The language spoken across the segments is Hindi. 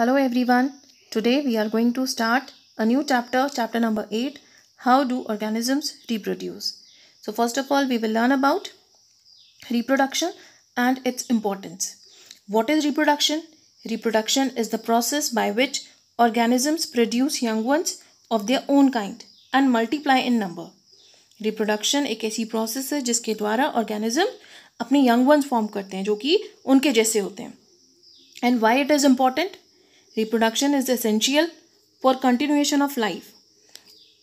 Hello everyone. Today we are going to start a new chapter, chapter number 8, How do organisms reproduce? So first of all, we will learn about reproduction and its importance. What is reproduction? Reproduction is the process by which organisms produce young ones of their own kind and multiply in number. Reproduction एक ऐसी प्रोसेस है जिसके द्वारा ऑर्गेनिज्म अपने यंग वंस फॉर्म करते हैं जो कि उनके जैसे होते हैं and why it is important Reproduction is essential for continuation of life.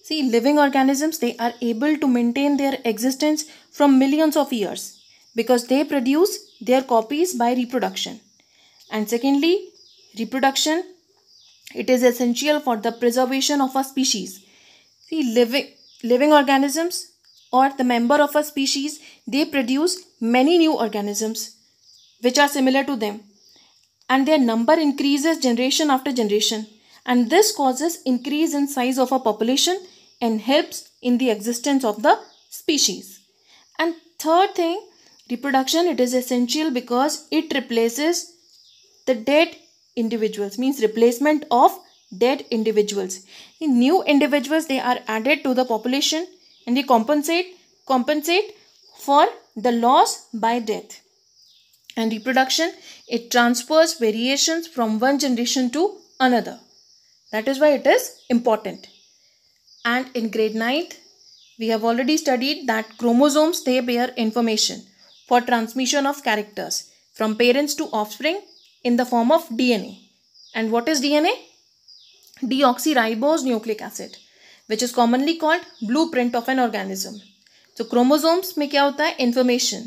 See, living organisms, they are able to maintain their existence from millions of years because they produce their copies by reproduction. And secondly, reproduction, it is essential for the preservation of a species. See, living, living organisms or the member of a species, they produce many new organisms which are similar to them and their number increases generation after generation and this causes increase in size of a population and helps in the existence of the species. And third thing, reproduction, it is essential because it replaces the dead individuals, means replacement of dead individuals. In new individuals, they are added to the population and they compensate, compensate for the loss by death and reproduction, it transfers variations from one generation to another. That is why it is important. And in grade 9th, we have already studied that chromosomes, they bear information for transmission of characters from parents to offspring in the form of DNA. And what is DNA? Deoxyribose nucleic acid, which is commonly called blueprint of an organism. so, chromosomes, में kya hota hai information,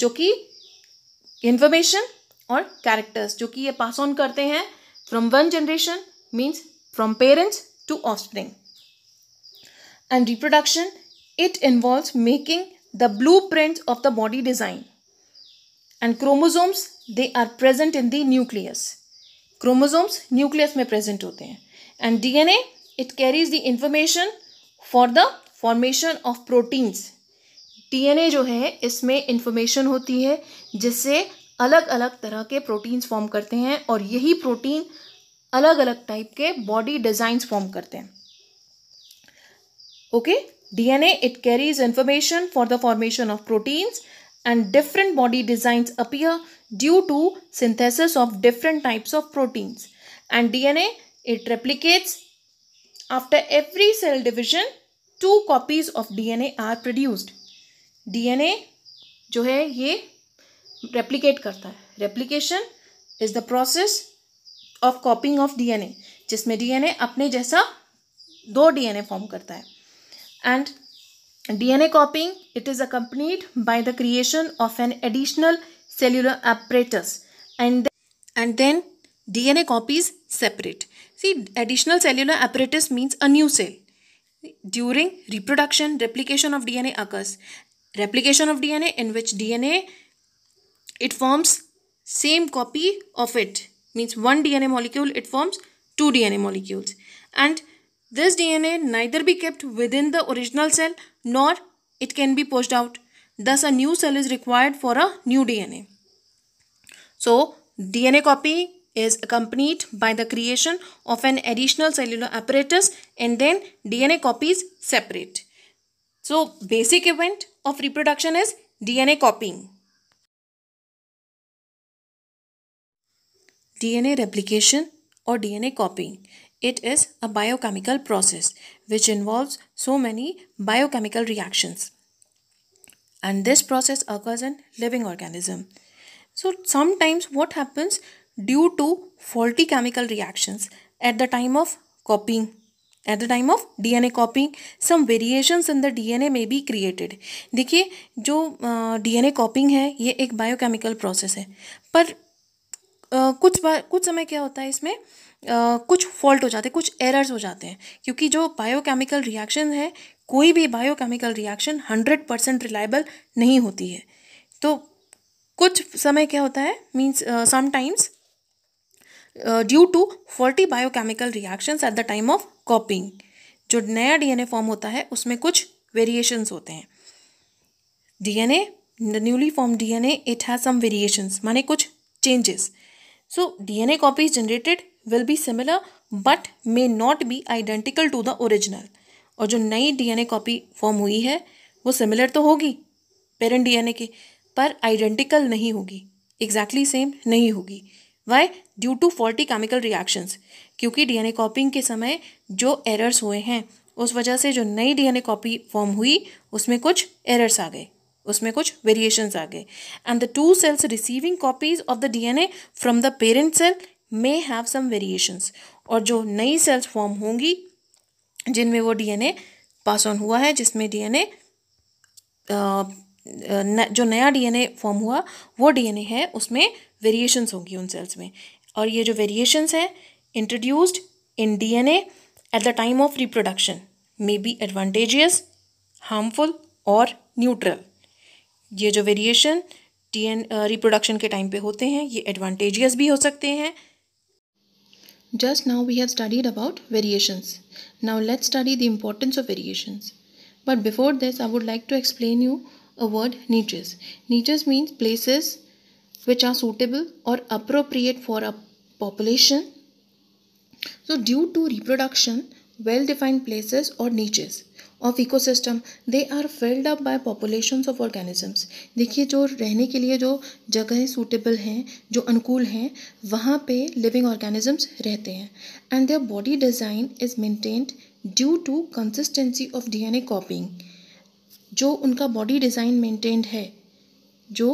जो इन्फॉर्मेशन और कैरेक्टर्स जो कि ये पास ऑन करते हैं from one generation means from parents to offspring and reproduction it involve making the blueprint of the body design and chromosomes they are present in the nucleus chromosomes nucleus में प्रेजेंट होते हैं and D N A it carries the information for the formation of proteins DNA जो है इसमें इन्फॉर्मेशन होती है जिससे अलग अलग तरह के प्रोटीन्स फॉर्म करते हैं और यही प्रोटीन अलग अलग टाइप के बॉडी डिज़ाइंस फॉर्म करते हैं okay DNA it carries information for the formation of proteins and different body designs appear due to synthesis of different types of proteins and replicates after every cell division two copies of D N A are produced DNA जो है ये रेप्लीकेट करता है replication is the process of copying of DNA जिसमें डीएनए अपने जैसा दो डीएनए फॉर्म करता है and DNA copying it is a accompanied by the creation of an additional cellular apparatus and and then D N A copies separate see additional cellular apparatus means a new cell during reproduction replication of DNA occurs replication of DNA in which DNA it forms same copy of it means one DNA molecule it forms two DNA molecules and this DNA neither be kept within the original cell nor it can be pushed out thus a new cell is required for a new DNA. So DNA copy is accompanied by the creation of an additional cellular apparatus and then DNA copies separate. So basic event of reproduction is DNA copying. DNA replication or DNA copying. It is a biochemical process which involves so many biochemical reactions. And this process occurs in living organism. So sometimes what happens due to faulty chemical reactions at the time of copying at the time of a copying some variations in the DNA may be created देखिए जो एन uh, कॉपिंग है ये एक बायोकेमिकल प्रोसेस है पर Uh, कुछ बार कुछ समय क्या होता है इसमें uh, कुछ फॉल्ट हो जाते हैं कुछ एरर्स हो जाते हैं क्योंकि जो बायोकेमिकल रिएक्शन है कोई भी biochemical reaction hundred percent reliable नहीं होती है तो कुछ समय क्या होता है means sometimes due to faulty biochemical reaction at the time of copying जो नया डीएनए फॉर्म होता है उसमें कुछ वेरिएशन होते हैं DNA newly form DNA it has some variation माने कुछ changes so DNA copies generated will be similar but may not be identical to the original और जो नई डीएनए कॉपी फॉर्म हुई है वो सिमिलर तो होगी पेरेंट डीएनए के पर आइडेंटिकल नहीं होगी एग्जैक्टली exactly सेम नहीं होगी why due to faulty chemical reactions क्योंकि डीएनए कॉपिंग के समय जो एरर्स हुए हैं उस वजह से जो नई डीएनए कॉपी फॉर्म हुई उसमें कुछ एरर्स आ गए उसमें कुछ वेरिएशंस आ गए and the two cells receiving copies of the DNA from the parent cell may have some variations और जो नई सेल्स फॉर्म होंगी जिनमें वो डीएनए पास ऑन हुआ है जिसमें डीएनए न, जो नया डीएनए फॉर्म हुआ वो डीएनए है उसमें वेरिएशंस होंगी उन सेल्स में और ये जो वेरिएशंस हैं introduced in DNA at the time of reproduction may be advantageous harmful और न्यूट्रल ये जो वेरिएशन डी एन रिप्रोडक्शन के टाइम पे होते हैं ये एडवांटेजियस भी हो सकते हैं just now we have studied about variations now let's study the importance of variations but before this I would like to explain you a word niches. Niches means places which are suitable or appropriate for a population. So due to reproduction, well-defined places or niches of ecosystem they are filled up by populations of organisms देखिए जो रहने के लिए जो जगहें सूटेबल हैं जो अनुकूल हैं वहाँ पे लिविंग ऑर्गेनिजम्स रहते हैं and their body design is maintained due to consistency of DNA copying जो उनका बॉडी डिज़ाइन मेंटेन्ड है जो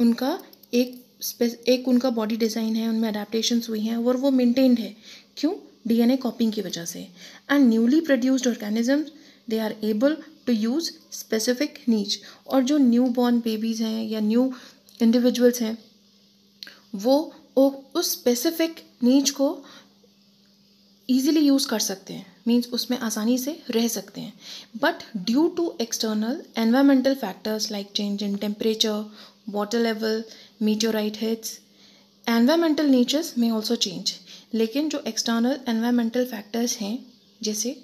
उनका एक एक उनका बॉडी डिज़ाइन है उनमें अडेप्टशन्स हुई हैं और वो मेंटेन्ड है क्यों डीएनए कॉपिंग की वजह से and newly produced organism they are able to use specific niche और जो न्यू बॉर्न बेबीज़ हैं या न्यू इंडिविजुअल्स हैं वो उस स्पेसिफिक नीच को ईज़िली यूज़ कर सकते हैं मीन्स उसमें आसानी से रह सकते हैं but due to external environmental factors like change in temperature water level meteorite hits environmental natures में ऑल्सो चेंज लेकिन जो एक्सटर्नल एनवायरमेंटल फैक्टर्स हैं जैसे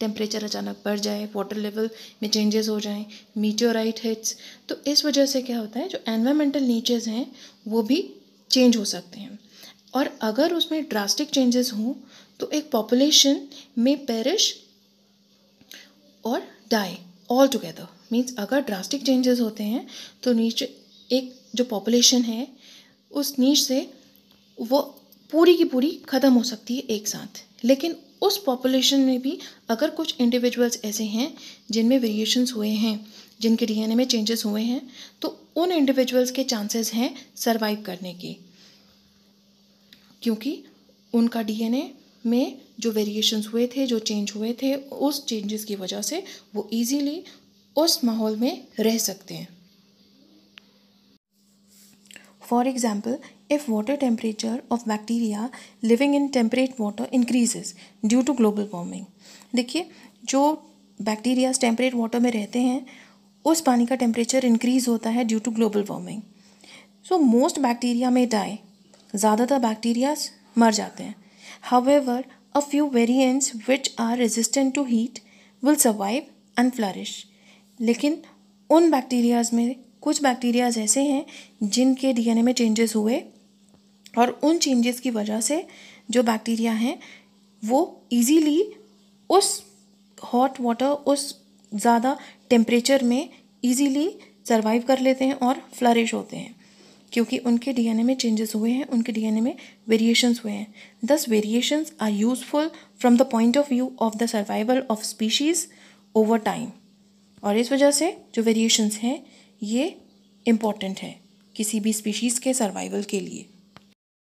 टेम्परेचर अचानक बढ़ जाए वाटर लेवल में चेंजेस हो जाएं मीटोराइट हिट्स तो इस वजह से क्या होता है जो एनवायरमेंटल नेचर्स हैं वो भी चेंज हो सकते हैं और अगर उसमें ड्रास्टिक चेंजेस हों तो एक पॉपुलेशन में पेरिश और डाई ऑल टुगेदर मीन्स अगर ड्रास्टिक चेंजेस होते हैं तो नीचे एक जो पॉपुलेशन है उस नीच से वो पूरी की पूरी ख़त्म हो सकती है एक साथ लेकिन उस पॉपुलेशन में भी अगर कुछ इंडिविजुअल्स ऐसे हैं जिनमें वेरिएशंस हुए हैं जिनके डीएनए में चेंजेस हुए हैं तो उन इंडिविजुअल्स के चांसेस हैं सरवाइव करने के क्योंकि उनका डीएनए में जो वेरिएशंस हुए थे जो चेंज हुए थे उस चेंजेस की वजह से वो इजीली उस माहौल में रह सकते हैं for example if water temperature of bacteria living in temperate water increases due to global warming, देखिए जो बैक्टीरिया टेम्परेट वाटर में रहते हैं उस पानी का टेम्परेचर इंक्रीज होता है due to global warming so most bacteria may die ज़्यादातर बैक्टीरियाज मर जाते हैं however a few variants which are resistant to heat will survive and flourish लेकिन उन बैक्टीरियाज में कुछ बैक्टीरियाज ऐसे हैं जिनके डीएनए में चेंजेस हुए और उन चेंजेस की वजह से जो बैक्टीरिया हैं वो इजीली उस हॉट वाटर उस ज़्यादा टेम्परेचर में इजीली सर्वाइव कर लेते हैं और फ्लरिश होते हैं क्योंकि उनके डीएनए में चेंजेस हुए हैं उनके डीएनए में वेरिएशंस हुए हैं these variations are useful from the point of view of the survival of species over time और इस वजह से जो वेरिएशंस हैं ये इम्पॉर्टेंट है किसी भी स्पीशीज़ के सर्वाइवल के लिए